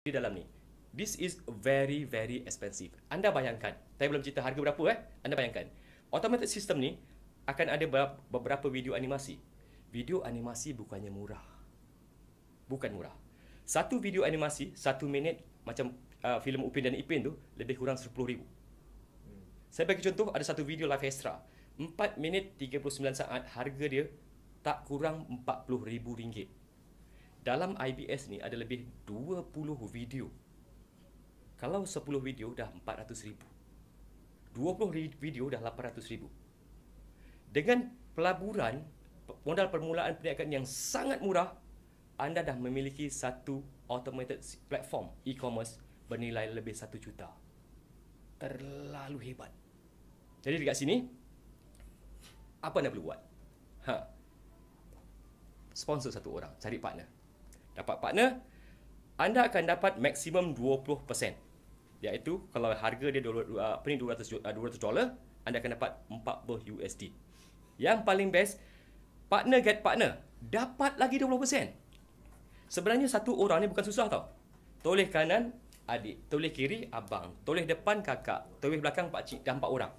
di dalam ni. This is very very expensive. Anda bayangkan, saya belum cerita harga berapa eh. Anda bayangkan. Automated system ni akan ada beberapa video animasi. Video animasi bukannya murah. Bukan murah. Satu video animasi, satu minit macam uh, filem Upin dan Ipin tu lebih kurang RM10,000. Hmm. Saya bagi contoh ada satu video live extra. 4 minit sembilan saat harga dia tak kurang empat puluh ribu ringgit dalam IBS ni ada lebih 20 video kalau 10 video dah 400 ribu 20 video dah 800 ribu dengan pelaburan modal permulaan perniagaan yang sangat murah anda dah memiliki satu automated platform e-commerce bernilai lebih 1 juta terlalu hebat jadi dekat sini apa anda perlu buat ha sponsor satu orang cari partner dapat partner, anda akan dapat maksimum 20%. Iaitu kalau harga dia 200 apa ni 200 200 ah, anda akan dapat 40 USD. Yang paling best, partner get partner dapat lagi 20%. Sebenarnya satu orang ni bukan susah tau. Toleh kanan adik, toleh kiri abang, toleh depan kakak, toleh belakang pak cik dan empat orang.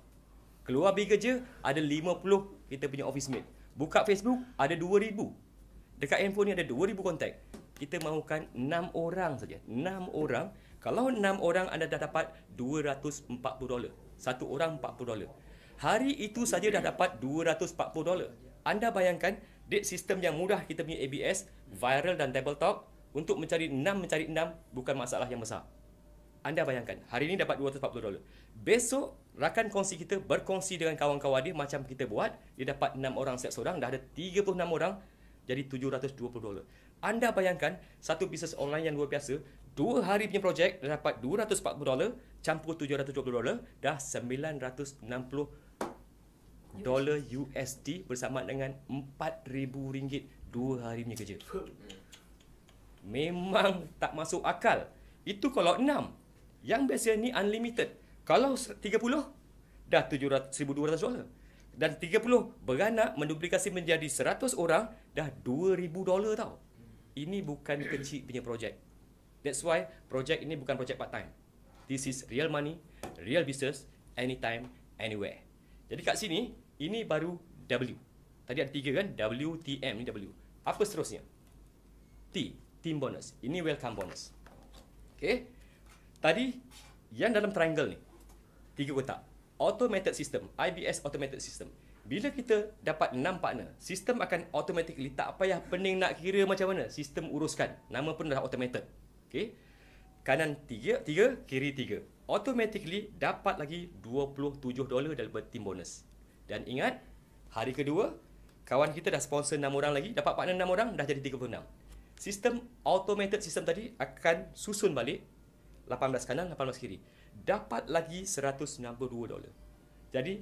Keluar pergi kerja ada 50 kita punya office mate. Buka Facebook ada 2000. Dekat handphone ni ada 2000 kontak kita mahukan 6 orang saja. 6 orang. Kalau 6 orang anda dah dapat 240 dolar. Satu orang 40 dolar. Hari itu saja dah dapat 240 dolar. Anda bayangkan date sistem yang mudah, kita punya ABS, viral dan table talk untuk mencari 6 mencari 6 bukan masalah yang besar. Anda bayangkan hari ini dapat 240 dolar. Besok rakan kongsi kita berkongsi dengan kawan-kawan dia macam kita buat, dia dapat 6 orang setiap seorang dah ada 36 orang jadi 720 dolar. Anda bayangkan satu bisnes online yang luar biasa, dua hari punya projek dapat 240 dolar campur 720 dolar dah 960 dolar USD bersama dengan 4000 ringgit dua hari punya kerja. Memang tak masuk akal. Itu kalau enam. Yang biasa ni unlimited. Kalau tiga puluh dah 700 1200 dolar. Dan puluh beranak menduplikasi menjadi seratus orang dah 2000 dolar tau ini bukan kecil punya projek. That's why projek ini bukan projek part time. This is real money, real business, anytime, anywhere. Jadi kat sini, ini baru W. Tadi ada tiga kan? W, T, M, ini W. Apa seterusnya? T, team bonus. Ini welcome bonus. Okay. Tadi, yang dalam triangle ni, tiga kotak. Automated system, IBS automated system. Bila kita dapat 6 partner, sistem akan automatically tak payah pening nak kira macam mana. Sistem uruskan. Nama pun dah automated. Okay. Kanan tiga, tiga, kiri tiga, Automatically dapat lagi $27 dalam team bonus. Dan ingat, hari kedua, kawan kita dah sponsor enam orang lagi. Dapat partner enam orang, dah jadi 36. Sistem automated sistem tadi akan susun balik 18 kanan, 18 kiri. Dapat lagi $162. Jadi,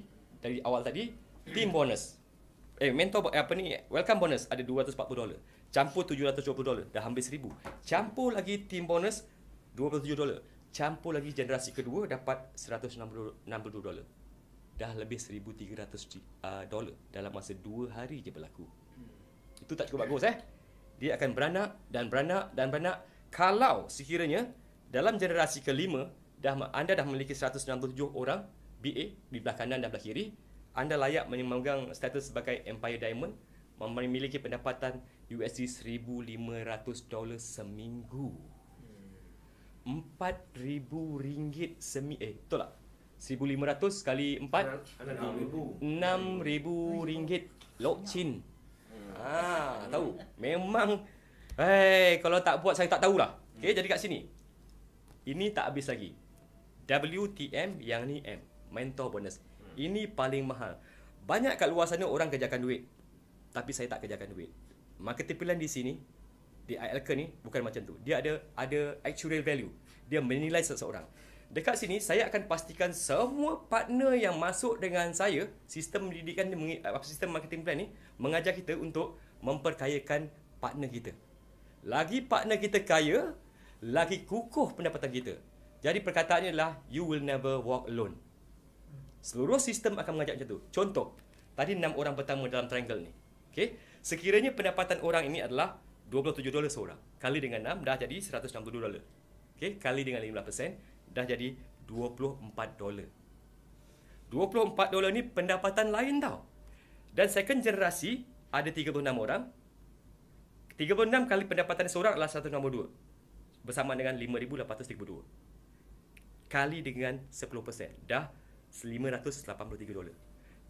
dari awal tadi, team bonus. Eh mentor eh, apa ni? Welcome bonus ada 240 dolar. Campur 720 dolar dah hampir 1000. Campur lagi team bonus 27 dolar. Campur lagi generasi kedua dapat 162 dolar. Dah lebih 1300 uh, dolar dalam masa 2 hari je berlaku. Itu tak cukup bagus eh. Dia akan beranak dan beranak dan beranak kalau sekiranya dalam generasi kelima dah anda dah memiliki 167 orang BA di belakang kanan dan belah kiri anda layak memegang status sebagai Empire Diamond memiliki pendapatan USD 1500 seminggu. Hmm. 4000 ringgit semi eh betul tak? 1500 kali 4 6000 ringgit lokcin. Ha, ah, tahu. Memang Hei, eh, kalau tak buat saya tak tahulah. Okay, jadi kat sini. Ini tak habis lagi. WTM yang ni M, mentor bonus. Ini paling mahal. Banyak kat luar sana orang kerjakan duit. Tapi saya tak kerjakan duit. Marketing plan di sini, di ILK ni, bukan macam tu. Dia ada ada actual value. Dia menilai seseorang. Dekat sini, saya akan pastikan semua partner yang masuk dengan saya, sistem pendidikan, ni, sistem marketing plan ni, mengajar kita untuk memperkayakan partner kita. Lagi partner kita kaya, lagi kukuh pendapatan kita. Jadi perkataannya adalah, you will never walk alone. Seluruh sistem akan mengajak macam tu. Contoh, tadi enam orang pertama dalam triangle ni. Okay? Sekiranya pendapatan orang ini adalah 27 dolar seorang. Kali dengan 6 dah jadi 162 dolar. Okay? Kali dengan 15% dah jadi 24 dolar. 24 dolar ni pendapatan lain tau. Dan second generasi ada 36 orang. 36 kali pendapatan seorang adalah 162. Bersama dengan 5,832. Kali dengan 10%. Dah 583 dolar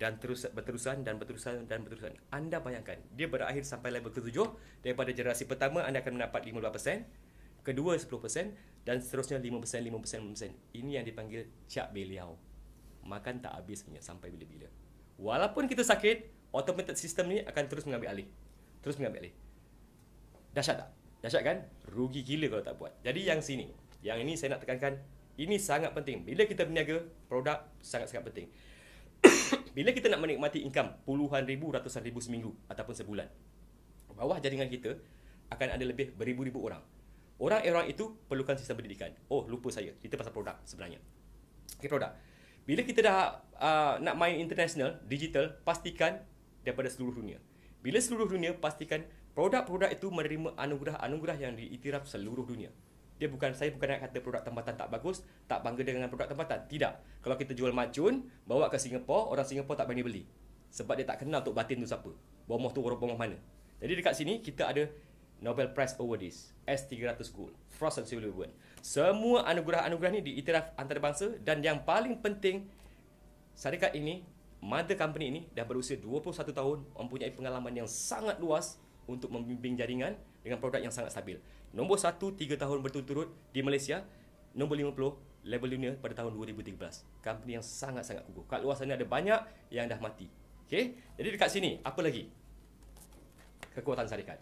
dan terus berterusan dan berterusan dan berterusan. Anda bayangkan, dia berakhir sampai level ke-7 daripada generasi pertama anda akan mendapat 15%, kedua 10% dan seterusnya 5%, 5%, 5%. Ini yang dipanggil cak beliau. Makan tak habis punya sampai bila-bila. Walaupun kita sakit, automated system ni akan terus mengambil alih. Terus mengambil alih. Dahsyat tak? Dahsyat kan? Rugi gila kalau tak buat. Jadi yang sini, yang ini saya nak tekankan ini sangat penting. Bila kita berniaga, produk sangat-sangat penting. Bila kita nak menikmati income puluhan ribu, ratusan ribu seminggu ataupun sebulan, bawah jaringan kita akan ada lebih beribu-ribu orang. Orang-orang itu perlukan sistem pendidikan. Oh, lupa saya. Kita pasal produk sebenarnya. Okay, produk. Bila kita dah uh, nak main international, digital, pastikan daripada seluruh dunia. Bila seluruh dunia, pastikan produk-produk itu menerima anugerah-anugerah yang diiktiraf seluruh dunia dia bukan saya bukan nak kata produk tempatan tak bagus, tak bangga dengan produk tempatan. Tidak. Kalau kita jual macun, bawa ke Singapura, orang Singapura tak berani beli. Sebab dia tak kenal tok batin tu siapa. Bomoh tu orang bomoh mana. Jadi dekat sini kita ada Nobel Prize over S300 Gold Frost and Silver Burn. Semua anugerah-anugerah ni diiktiraf antarabangsa dan yang paling penting syarikat ini Mother company ini dah berusia 21 tahun mempunyai pengalaman yang sangat luas untuk membimbing jaringan dengan produk yang sangat stabil. Nombor 1 3 tahun berturut-turut di Malaysia, nombor 50 level dunia pada tahun 2013. Company yang sangat-sangat kukuh. Kat luar sana ada banyak yang dah mati. Okey. Jadi dekat sini apa lagi? Kekuatan syarikat.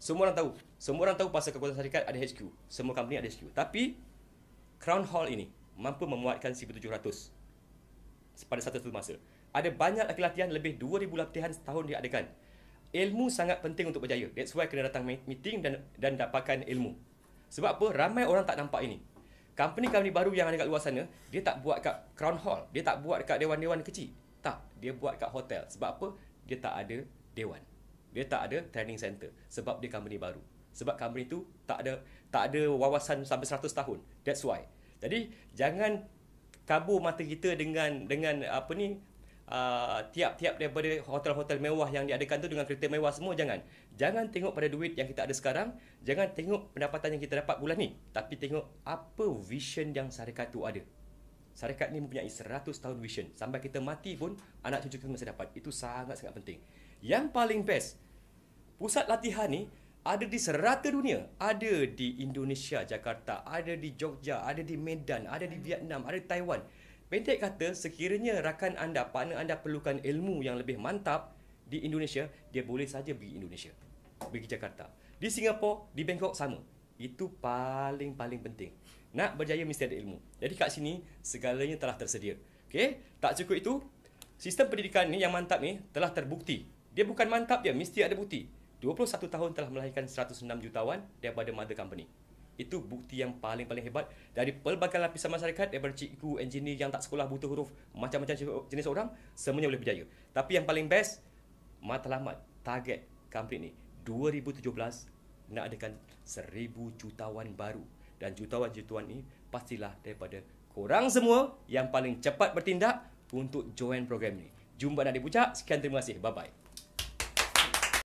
Semua orang tahu, semua orang tahu pasal kekuatan syarikat ada HQ. Semua company ada HQ. Tapi Crown Hall ini mampu memuatkan 1700 pada satu masa. Ada banyak latihan lebih 2000 latihan setahun diadakan ilmu sangat penting untuk berjaya. That's why kena datang meeting dan dan dapatkan ilmu. Sebab apa? Ramai orang tak nampak ini. Company-company baru yang ada kat luar sana, dia tak buat kat crown hall. Dia tak buat kat dewan-dewan kecil. Tak. Dia buat kat hotel. Sebab apa? Dia tak ada dewan. Dia tak ada training center. Sebab dia company baru. Sebab company tu tak ada tak ada wawasan sampai 100 tahun. That's why. Jadi, jangan kabur mata kita dengan dengan apa ni Uh, tiap-tiap daripada hotel-hotel mewah yang diadakan tu dengan kereta mewah semua jangan. Jangan tengok pada duit yang kita ada sekarang, jangan tengok pendapatan yang kita dapat bulan ni, tapi tengok apa vision yang syarikat tu ada. Syarikat ni mempunyai 100 tahun vision. Sampai kita mati pun anak cucu kita masih dapat. Itu sangat-sangat penting. Yang paling best, pusat latihan ni ada di serata dunia. Ada di Indonesia, Jakarta, ada di Jogja, ada di Medan, ada di Vietnam, ada di Taiwan. Pendek kata, sekiranya rakan anda, partner anda perlukan ilmu yang lebih mantap di Indonesia, dia boleh saja pergi Indonesia. Pergi Jakarta. Di Singapura, di Bangkok sama. Itu paling-paling penting. Nak berjaya mesti ada ilmu. Jadi kat sini, segalanya telah tersedia. Okay? Tak cukup itu, sistem pendidikan ni yang mantap ni telah terbukti. Dia bukan mantap dia, mesti ada bukti. 21 tahun telah melahirkan 106 jutawan daripada mother company. Itu bukti yang paling-paling hebat dari pelbagai lapisan masyarakat daripada cikgu, engineer yang tak sekolah butuh huruf macam-macam jenis orang semuanya boleh berjaya. Tapi yang paling best matlamat target company ni 2017 nak adakan seribu jutawan baru dan jutawan-jutawan ni pastilah daripada korang semua yang paling cepat bertindak untuk join program ni. Jumpa nanti di Sekian terima kasih. Bye-bye.